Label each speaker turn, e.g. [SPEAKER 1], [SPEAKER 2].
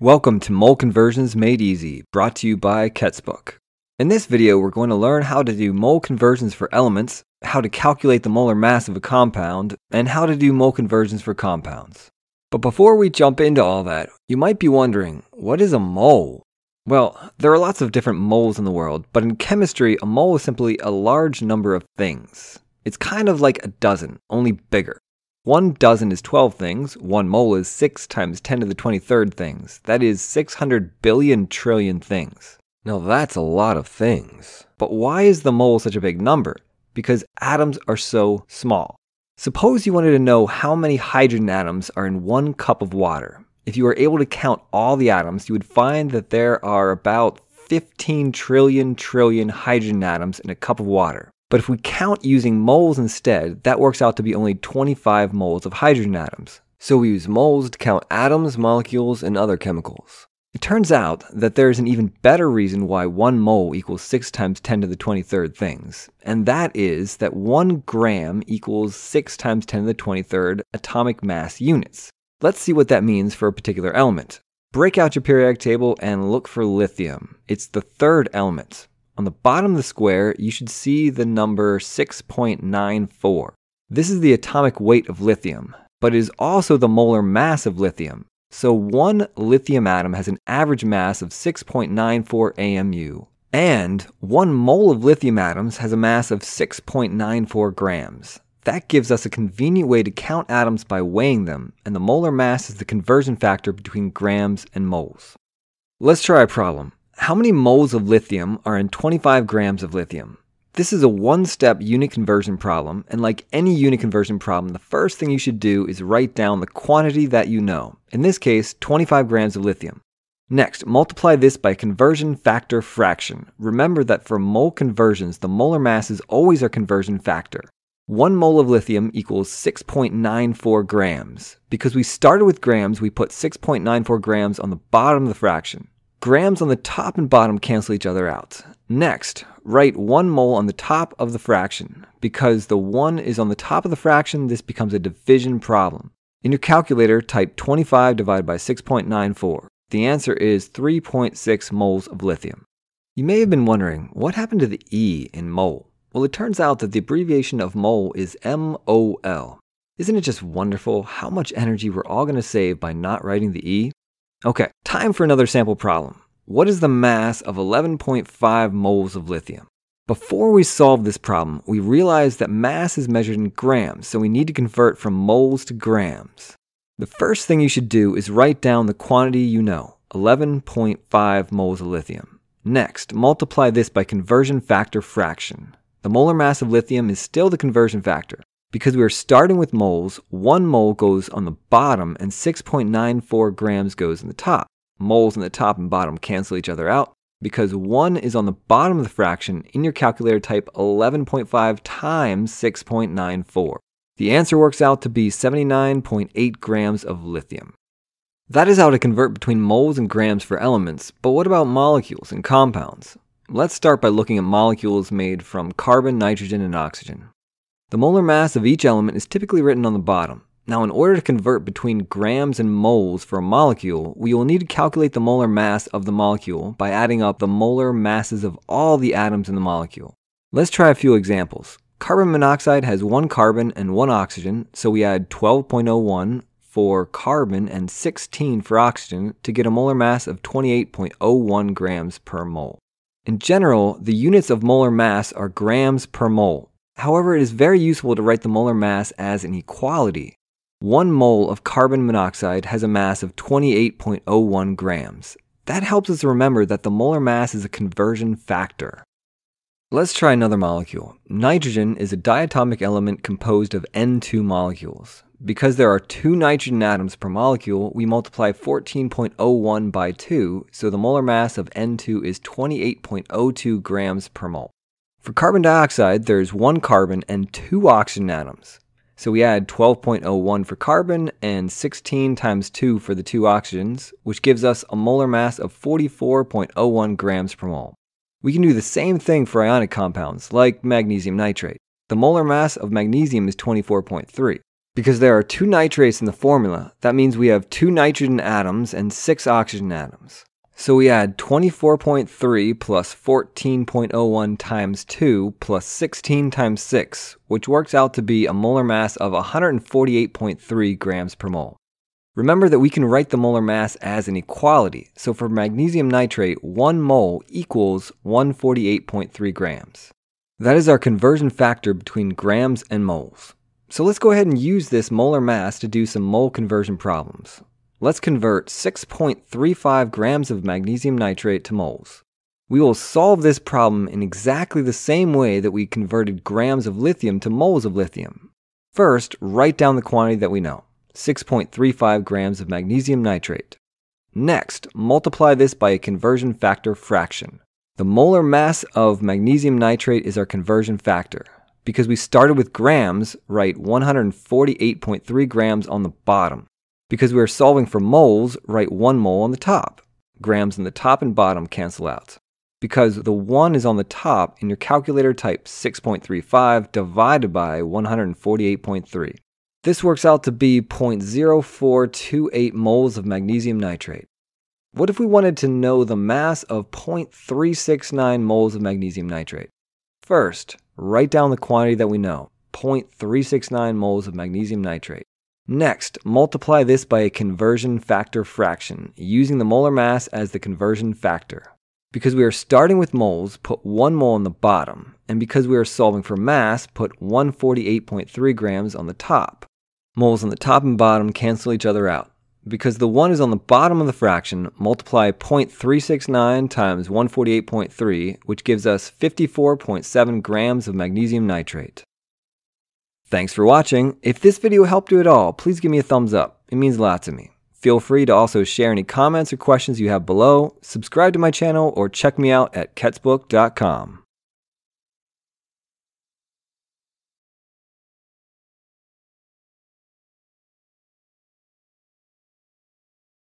[SPEAKER 1] Welcome to Mole Conversions Made Easy, brought to you by Ketsbook. In this video, we're going to learn how to do mole conversions for elements, how to calculate the molar mass of a compound, and how to do mole conversions for compounds. But before we jump into all that, you might be wondering, what is a mole? Well, there are lots of different moles in the world, but in chemistry, a mole is simply a large number of things. It's kind of like a dozen, only bigger. One dozen is 12 things, one mole is 6 times 10 to the 23rd things. That is 600 billion trillion things. Now that's a lot of things. But why is the mole such a big number? Because atoms are so small. Suppose you wanted to know how many hydrogen atoms are in one cup of water. If you were able to count all the atoms, you would find that there are about 15 trillion trillion hydrogen atoms in a cup of water. But if we count using moles instead, that works out to be only 25 moles of hydrogen atoms. So we use moles to count atoms, molecules, and other chemicals. It turns out that there is an even better reason why 1 mole equals 6 times 10 to the 23rd things, and that is that 1 gram equals 6 times 10 to the 23rd atomic mass units. Let's see what that means for a particular element. Break out your periodic table and look for lithium. It's the third element. On the bottom of the square, you should see the number 6.94. This is the atomic weight of lithium, but it is also the molar mass of lithium. So one lithium atom has an average mass of 6.94 AMU, and one mole of lithium atoms has a mass of 6.94 grams. That gives us a convenient way to count atoms by weighing them, and the molar mass is the conversion factor between grams and moles. Let's try a problem. How many moles of lithium are in 25 grams of lithium? This is a one-step unit conversion problem, and like any unit conversion problem, the first thing you should do is write down the quantity that you know, in this case, 25 grams of lithium. Next, multiply this by conversion factor fraction. Remember that for mole conversions, the molar masses always are conversion factor. 1 mole of lithium equals 6.94 grams. Because we started with grams, we put 6.94 grams on the bottom of the fraction grams on the top and bottom cancel each other out. Next, write 1 mole on the top of the fraction. Because the 1 is on the top of the fraction, this becomes a division problem. In your calculator, type 25 divided by 6.94. The answer is 3.6 moles of lithium. You may have been wondering, what happened to the E in mole? Well, it turns out that the abbreviation of mole is MOL. Isn't it just wonderful how much energy we're all going to save by not writing the E? Okay, time for another sample problem. What is the mass of 11.5 moles of lithium? Before we solve this problem, we realize that mass is measured in grams, so we need to convert from moles to grams. The first thing you should do is write down the quantity you know, 11.5 moles of lithium. Next, multiply this by conversion factor fraction. The molar mass of lithium is still the conversion factor, because we are starting with moles, one mole goes on the bottom and 6.94 grams goes in the top. Moles in the top and bottom cancel each other out. Because 1 is on the bottom of the fraction, in your calculator type 11.5 times 6.94. The answer works out to be 79.8 grams of lithium. That is how to convert between moles and grams for elements, but what about molecules and compounds? Let's start by looking at molecules made from carbon, nitrogen, and oxygen. The molar mass of each element is typically written on the bottom. Now, in order to convert between grams and moles for a molecule, we will need to calculate the molar mass of the molecule by adding up the molar masses of all the atoms in the molecule. Let's try a few examples. Carbon monoxide has one carbon and one oxygen, so we add 12.01 for carbon and 16 for oxygen to get a molar mass of 28.01 grams per mole. In general, the units of molar mass are grams per mole, However, it is very useful to write the molar mass as an equality. One mole of carbon monoxide has a mass of 28.01 grams. That helps us remember that the molar mass is a conversion factor. Let's try another molecule. Nitrogen is a diatomic element composed of N2 molecules. Because there are two nitrogen atoms per molecule, we multiply 14.01 by 2, so the molar mass of N2 is 28.02 grams per mole. For carbon dioxide, there's one carbon and two oxygen atoms. So we add 12.01 for carbon and 16 times 2 for the two oxygens, which gives us a molar mass of 44.01 grams per mole. We can do the same thing for ionic compounds, like magnesium nitrate. The molar mass of magnesium is 24.3. Because there are two nitrates in the formula, that means we have two nitrogen atoms and six oxygen atoms. So we add 24.3 plus 14.01 times 2 plus 16 times 6, which works out to be a molar mass of 148.3 grams per mole. Remember that we can write the molar mass as an equality, so for magnesium nitrate, 1 mole equals 148.3 grams. That is our conversion factor between grams and moles. So let's go ahead and use this molar mass to do some mole conversion problems. Let's convert 6.35 grams of magnesium nitrate to moles. We will solve this problem in exactly the same way that we converted grams of lithium to moles of lithium. First, write down the quantity that we know, 6.35 grams of magnesium nitrate. Next, multiply this by a conversion factor fraction. The molar mass of magnesium nitrate is our conversion factor. Because we started with grams, write 148.3 grams on the bottom. Because we are solving for moles, write 1 mole on the top. Grams in the top and bottom cancel out. Because the 1 is on the top, in your calculator type 6.35 divided by 148.3. This works out to be 0.0428 moles of magnesium nitrate. What if we wanted to know the mass of 0.369 moles of magnesium nitrate? First, write down the quantity that we know, 0.369 moles of magnesium nitrate. Next, multiply this by a conversion factor fraction, using the molar mass as the conversion factor. Because we are starting with moles, put 1 mole on the bottom, and because we are solving for mass, put 148.3 grams on the top. Moles on the top and bottom cancel each other out. Because the 1 is on the bottom of the fraction, multiply 0.369 times 148.3, which gives us 54.7 grams of magnesium nitrate. Thanks for watching. If this video helped you at all, please give me a thumbs up. It means a lot to me. Feel free to also share any comments or questions you have below, subscribe to my channel, or check me out at ketsbook.com.